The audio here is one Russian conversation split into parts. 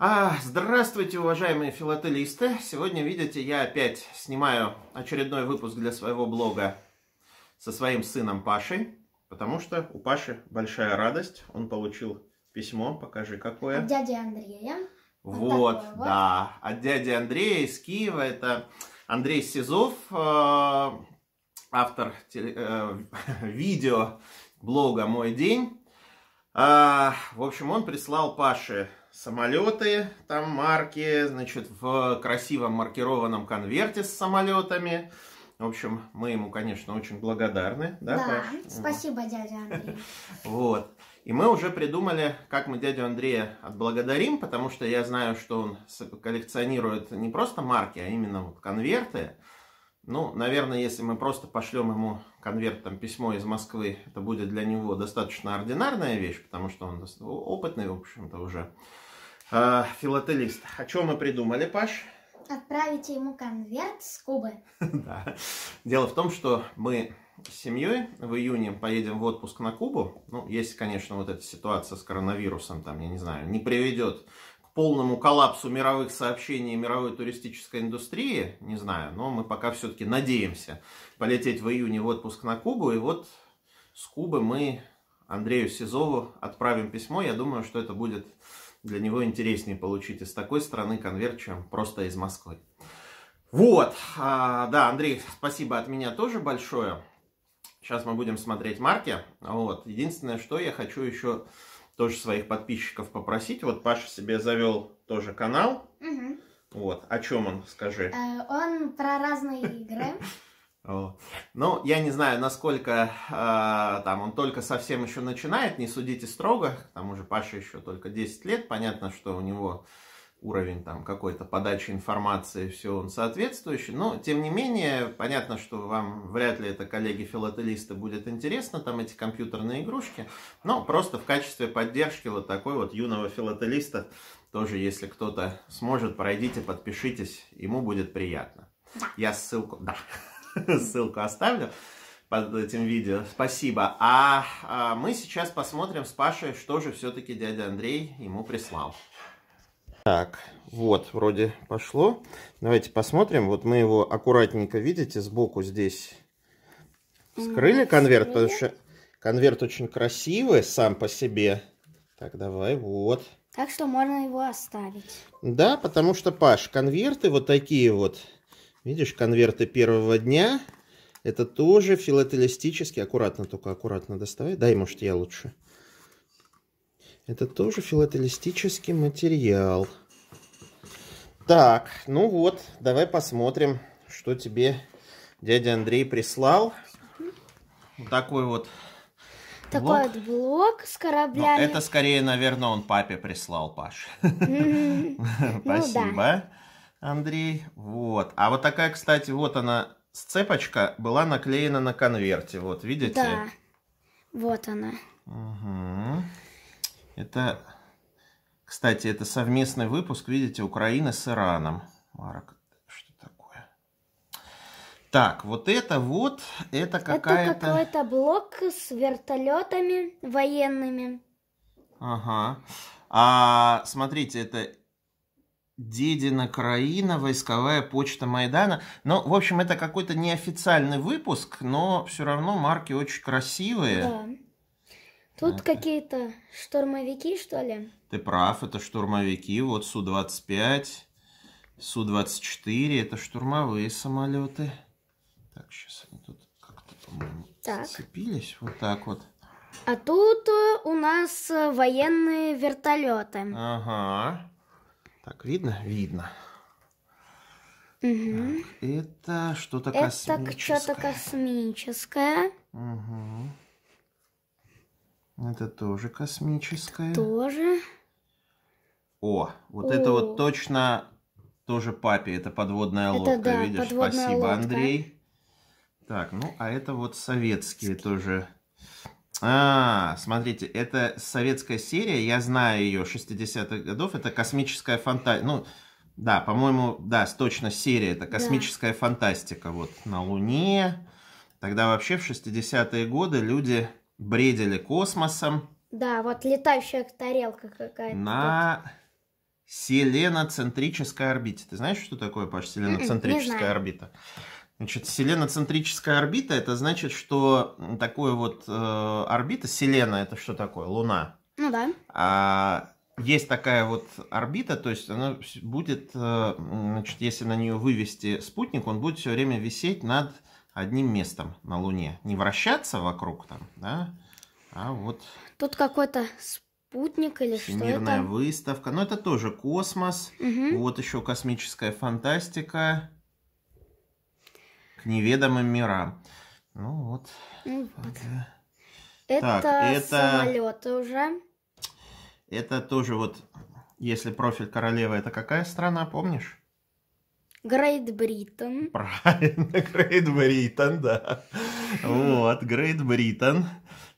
А, здравствуйте, уважаемые филателисты! Сегодня, видите, я опять снимаю очередной выпуск для своего блога со своим сыном Пашей, потому что у Паши большая радость. Он получил письмо, покажи, какое. От дяди Андрея. Вот, вот. да, от дяди Андрея из Киева. Это Андрей Сизов, э, автор э, видео блога «Мой день». А, в общем, он прислал Паше самолеты, там марки, значит, в красивом маркированном конверте с самолетами. В общем, мы ему, конечно, очень благодарны. Да, да спасибо, дядя Андрей. Вот. И мы уже придумали, как мы дядю Андрея отблагодарим, потому что я знаю, что он коллекционирует не просто марки, а именно вот конверты. Ну, наверное, если мы просто пошлем ему конверт, там, письмо из Москвы, это будет для него достаточно ординарная вещь, потому что он опытный, в общем-то, уже. А, филателист. О а чем мы придумали, Паш? Отправите ему конверт с Кубы. да. Дело в том, что мы с семьей в июне поедем в отпуск на Кубу. Ну, если, конечно, вот эта ситуация с коронавирусом, там, я не знаю, не приведет к полному коллапсу мировых сообщений и мировой туристической индустрии, не знаю, но мы пока все-таки надеемся полететь в июне в отпуск на Кубу. И вот с Кубы мы Андрею Сизову отправим письмо. Я думаю, что это будет для него интереснее получить из такой страны конверт, чем просто из Москвы. Вот, а, да, Андрей, спасибо от меня тоже большое. Сейчас мы будем смотреть марки. Вот, единственное, что я хочу еще тоже своих подписчиков попросить. Вот Паша себе завел тоже канал. Угу. Вот, о чем он, скажи? Э, он про разные игры. Ну, я не знаю, насколько э, там он только совсем еще начинает, не судите строго, к тому же Паше еще только 10 лет, понятно, что у него уровень там какой-то подачи информации, все он соответствующий, но тем не менее, понятно, что вам вряд ли это коллеги-филателисты будет интересно, там эти компьютерные игрушки, но просто в качестве поддержки вот такой вот юного филателиста, тоже если кто-то сможет, пройдите, подпишитесь, ему будет приятно. Я ссылку... Да. ссылку оставлю под этим видео. Спасибо. А, а мы сейчас посмотрим с Пашей, что же все-таки дядя Андрей ему прислал. Так, вот, вроде пошло. Давайте посмотрим. Вот мы его аккуратненько, видите, сбоку здесь скрыли конверт, потому что конверт очень красивый сам по себе. Так, давай, вот. Так что можно его оставить. Да, потому что, Паш, конверты вот такие вот, Видишь, конверты первого дня. Это тоже филателистический. Аккуратно только, аккуратно доставай. Дай, может, я лучше. Это тоже филателистический материал. Так, ну вот, давай посмотрим, что тебе дядя Андрей прислал. Вот такой вот такой вот блок с кораблями. Ну, это скорее, наверное, он папе прислал, Паш. Спасибо. Ну, да. Андрей. Вот. А вот такая, кстати, вот она, сцепочка была наклеена на конверте. Вот, видите? Да. Вот она. Угу. Это, кстати, это совместный выпуск, видите, Украины с Ираном. Марок, что такое? Так, вот это вот, это какая-то... Это какой-то блок с вертолетами военными. Ага. А смотрите, это Дедина Краина, войсковая почта Майдана. Ну, в общем, это какой-то неофициальный выпуск, но все равно марки очень красивые. Да. Тут это... какие-то штурмовики, что ли? Ты прав, это штурмовики. Вот Су-25, Су-24, это штурмовые самолеты. Так, сейчас они тут как-то, по-моему, сцепились. Вот так вот. А тут у нас военные вертолеты. Ага. Так, видно? Видно. Угу. Так, это что-то космическое. Это что-то космическое. Угу. Это тоже космическое. Это тоже. О, вот О. это вот точно тоже папе. Это подводная это, лодка, да, видишь? Подводная Спасибо, лодка. Андрей. Так, ну а это вот советские Ски. тоже а, смотрите, это советская серия, я знаю ее, 60-х годов, это космическая фантазия, ну, да, по-моему, да, точно серия, это космическая да. фантастика, вот, на Луне, тогда вообще в 60-е годы люди бредили космосом. Да, вот летающая тарелка какая-то. На тут. селеноцентрической орбите. Ты знаешь, что такое, Паш, м-м, селеноцентрическая орбита? Не знаю. Значит, селеноцентрическая орбита, это значит, что такое вот э, орбита, селена, это что такое? Луна. Ну да. А есть такая вот орбита, то есть она будет, э, значит, если на нее вывести спутник, он будет все время висеть над одним местом на Луне. Не вращаться вокруг там, да, а вот... Тут какой-то спутник или что это? Мирная выставка. Но это тоже космос. Угу. Вот еще космическая фантастика к неведомым мирам. Ну вот. Ну вот. Это так, это... самолеты уже. Это тоже вот, если профиль королевы, это какая страна, помнишь? Грейт Britain. Правильно, Грейт Britain, да. Вот, Грейт Britain.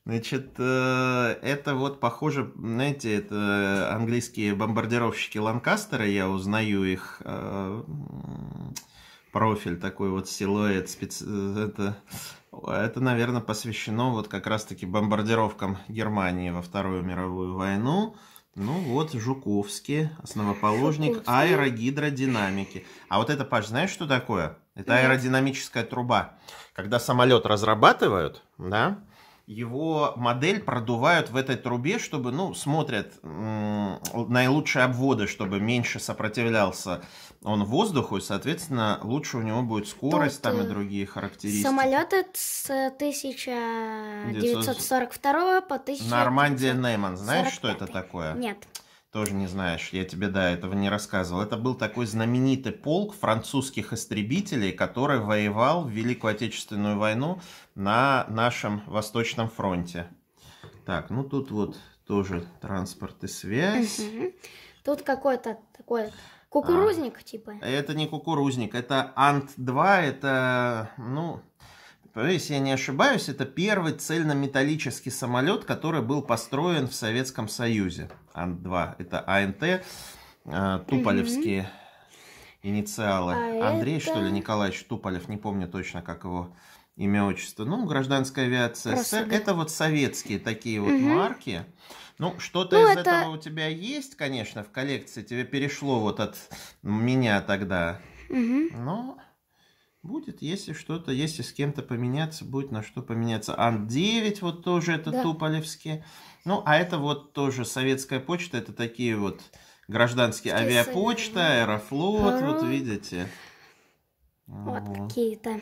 Значит, э, это вот похоже, знаете, это английские бомбардировщики Ланкастера, я узнаю их э, профиль, такой вот силуэт. Специ... Это, это, наверное, посвящено вот как раз-таки бомбардировкам Германии во Вторую мировую войну. Ну вот, Жуковский, основоположник Жуковский. аэрогидродинамики. А вот это, Паш, знаешь, что такое? Это аэродинамическая труба. Когда самолет разрабатывают, да, его модель продувают в этой трубе, чтобы, ну, смотрят наилучшие обводы, чтобы меньше сопротивлялся он воздуху, и, соответственно, лучше у него будет скорость Тут там и э, другие характеристики. Самолеты с 1942 по 1942. Нормандия Нейман, знаешь, что это такое? Нет тоже не знаешь, я тебе, да, этого не рассказывал. Это был такой знаменитый полк французских истребителей, который воевал в Великую Отечественную войну на нашем Восточном фронте. Так, ну тут вот тоже транспорт и связь. Тут какой-то такой а, кукурузник, а, типа. Это не кукурузник, это Ант-2, это, ну, если я не ошибаюсь, это первый цельнометаллический самолет, который был построен в Советском Союзе. Ан-2, это АНТ, э, Туполевские угу. инициалы. А Андрей, это... что ли, Николаевич Туполев, не помню точно, как его имя, отчество. Ну, гражданская авиация СССР. Это вот советские такие вот угу. марки. Ну, что-то ну, из это... этого у тебя есть, конечно, в коллекции. Тебе перешло вот от меня тогда. Угу. Ну, Но... Будет, если что-то, если с кем-то поменяться, будет на что поменяться. Ан-9 вот тоже это да. туполевские. Ну, а это вот тоже советская почта, это такие вот гражданские Все авиапочта, советы. аэрофлот, а -а -а. вот видите. Вот ага. какие-то.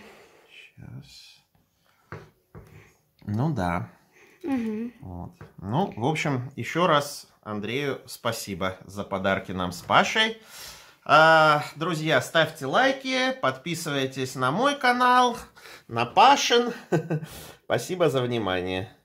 Сейчас. Ну да. Угу. Вот. Ну, в общем, еще раз Андрею спасибо за подарки нам с Пашей. А, друзья, ставьте лайки, подписывайтесь на мой канал, на Пашин. Спасибо за внимание.